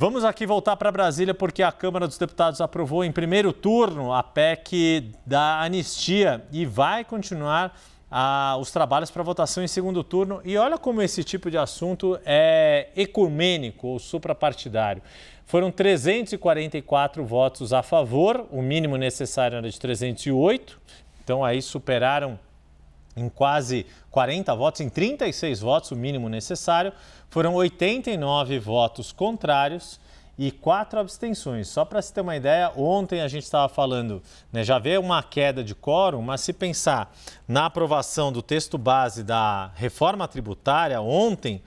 Vamos aqui voltar para Brasília porque a Câmara dos Deputados aprovou em primeiro turno a PEC da anistia e vai continuar a, ah, os trabalhos para votação em segundo turno. E olha como esse tipo de assunto é ecumênico ou suprapartidário. Foram 344 votos a favor, o mínimo necessário era de 308, então aí superaram em quase 40 votos, em 36 votos, o mínimo necessário. Foram 89 votos contrários e quatro abstenções. Só para se ter uma ideia, ontem a gente estava falando, né, já vê uma queda de quórum, mas se pensar na aprovação do texto base da reforma tributária ontem,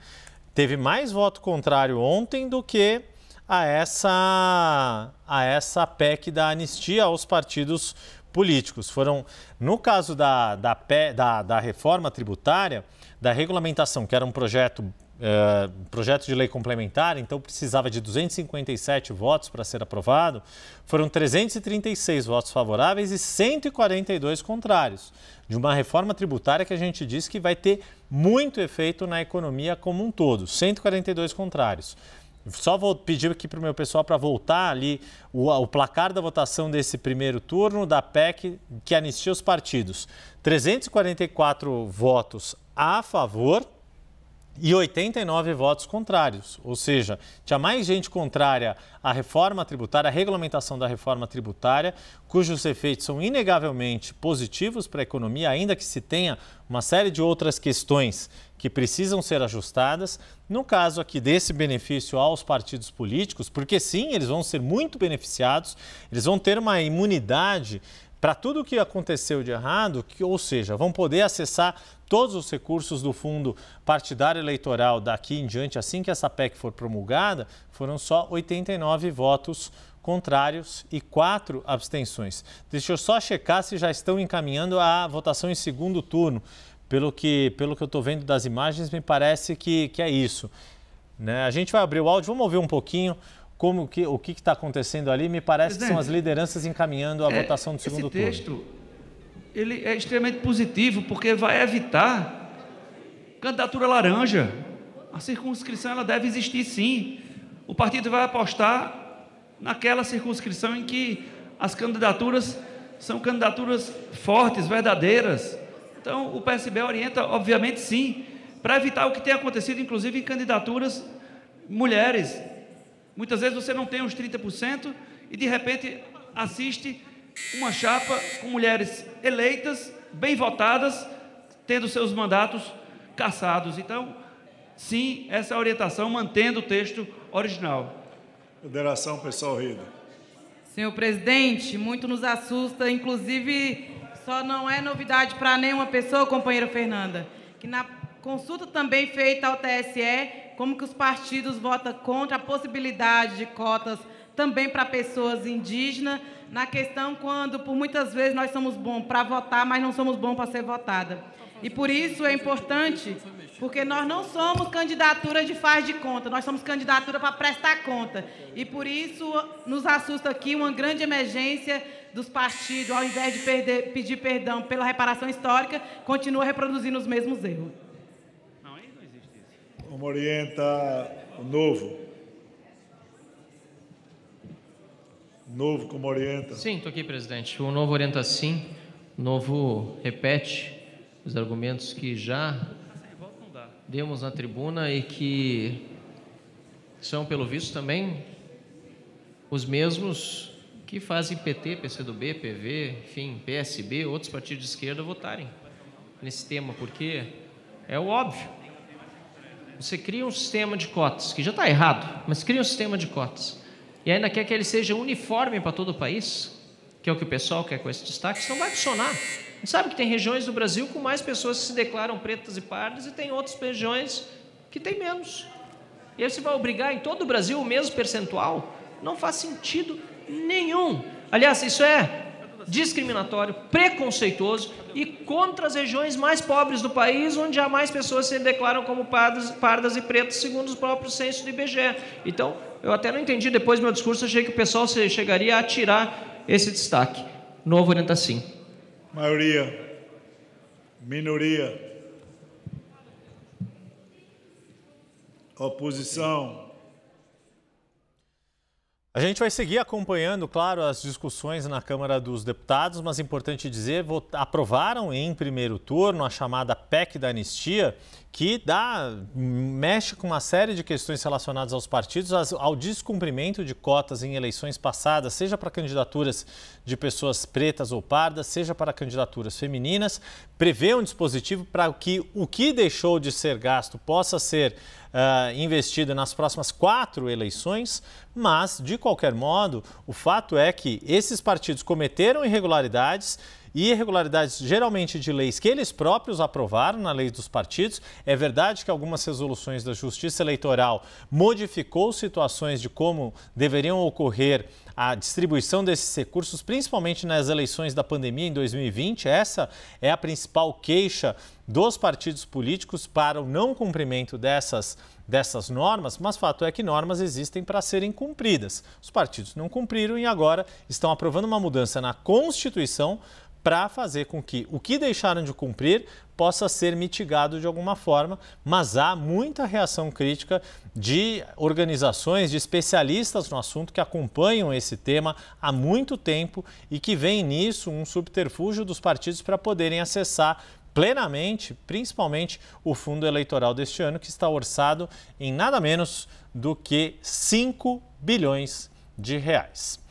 teve mais voto contrário ontem do que a essa, a essa PEC da anistia aos partidos políticos. Foram, no caso da, da, da, da reforma tributária, da regulamentação, que era um projeto Uh, projeto de lei complementar, então precisava de 257 votos para ser aprovado, foram 336 votos favoráveis e 142 contrários, de uma reforma tributária que a gente diz que vai ter muito efeito na economia como um todo, 142 contrários. Só vou pedir aqui para o meu pessoal para voltar ali o, o, placar da votação desse primeiro turno da PEC que anistia os partidos. 344 votos a favor, e 89 votos contrários, ou seja, tinha mais gente contrária à reforma tributária, à regulamentação da reforma tributária, cujos efeitos são inegavelmente positivos para a economia, ainda que se tenha uma série de outras questões que precisam ser ajustadas. No caso aqui desse benefício aos partidos políticos, porque sim, eles vão ser muito beneficiados, eles vão ter uma imunidade para tudo o que aconteceu de errado, que, ou seja, vão poder acessar todos os recursos do fundo partidário eleitoral daqui em diante, assim que essa PEC for promulgada, foram só 89 votos contrários e quatro abstenções. Deixa eu só checar se já estão encaminhando a votação em segundo turno. Pelo que, pelo que eu estou vendo das imagens, me parece que, que é isso. Né? A gente vai abrir o áudio, vamos ouvir um pouquinho como que, o que está acontecendo ali. Me parece Presidente, que são as lideranças encaminhando a é, votação do segundo esse texto, turno. Ele é extremamente positivo porque vai evitar candidatura laranja. A circunscrição ela deve existir sim. O partido vai apostar naquela circunscrição em que as candidaturas são candidaturas fortes, verdadeiras. Então, o PSB orienta, obviamente, sim, para evitar o que tem acontecido, inclusive em candidaturas mulheres Muitas vezes você não tem uns 30% e de repente assiste uma chapa com mulheres eleitas, bem votadas, tendo seus mandatos cassados. Então, sim, essa é orientação mantendo o texto original. Federação pessoal Rida. Senhor presidente, muito nos assusta, inclusive só não é novidade para nenhuma pessoa, companheira Fernanda, que na consulta também feita ao TSE, como que os partidos votam contra a possibilidade de cotas também para pessoas indígenas, na questão quando, por muitas vezes, nós somos bons para votar, mas não somos bons para ser votada. E por isso é importante, porque nós não somos candidatura de faz de conta, nós somos candidatura para prestar conta. E por isso nos assusta aqui uma grande emergência dos partidos, ao invés de perder, pedir perdão pela reparação histórica, continua reproduzindo os mesmos erros. Como orienta o novo? Novo, como orienta? Sim, estou aqui, presidente. O novo orienta sim, o novo repete os argumentos que já demos na tribuna e que são, pelo visto, também os mesmos que fazem PT, PCdoB, PV, enfim, PSB, outros partidos de esquerda votarem nesse tema, porque é o óbvio. Você cria um sistema de cotas, que já está errado, mas cria um sistema de cotas. E ainda quer que ele seja uniforme para todo o país, que é o que o pessoal quer com esse destaque, isso não vai funcionar. A gente sabe que tem regiões do Brasil com mais pessoas que se declaram pretas e pardas e tem outras regiões que tem menos. E aí você vai obrigar em todo o Brasil o mesmo percentual? Não faz sentido nenhum. Aliás, isso é discriminatório, preconceituoso e contra as regiões mais pobres do país, onde há mais pessoas se declaram como pardas, pardas e pretas, segundo os próprios censos do IBGE. Então, eu até não entendi depois do meu discurso, achei que o pessoal chegaria a tirar esse destaque. Novo orienta sim. Maioria. Minoria. Oposição gente vai seguir acompanhando, claro, as discussões na Câmara dos Deputados, mas é importante dizer, votaram, aprovaram em primeiro turno a chamada PEC da anistia que dá, mexe com uma série de questões relacionadas aos partidos, ao descumprimento de cotas em eleições passadas, seja para candidaturas de pessoas pretas ou pardas, seja para candidaturas femininas, prevê um dispositivo para que o que deixou de ser gasto possa ser uh, investido nas próximas quatro eleições, mas, de qualquer modo, o fato é que esses partidos cometeram irregularidades e irregularidades geralmente de leis que eles próprios aprovaram na lei dos partidos. É verdade que algumas resoluções da Justiça Eleitoral modificou situações de como deveriam ocorrer a distribuição desses recursos, principalmente nas eleições da pandemia em 2020. Essa é a principal queixa dos partidos políticos para o não cumprimento dessas, dessas normas, mas fato é que normas existem para serem cumpridas. Os partidos não cumpriram e agora estão aprovando uma mudança na Constituição para fazer com que o que deixaram de cumprir possa ser mitigado de alguma forma, mas há muita reação crítica de organizações, de especialistas no assunto que acompanham esse tema há muito tempo e que veem nisso um subterfúgio dos partidos para poderem acessar plenamente, principalmente o fundo eleitoral deste ano, que está orçado em nada menos do que 5 bilhões de reais.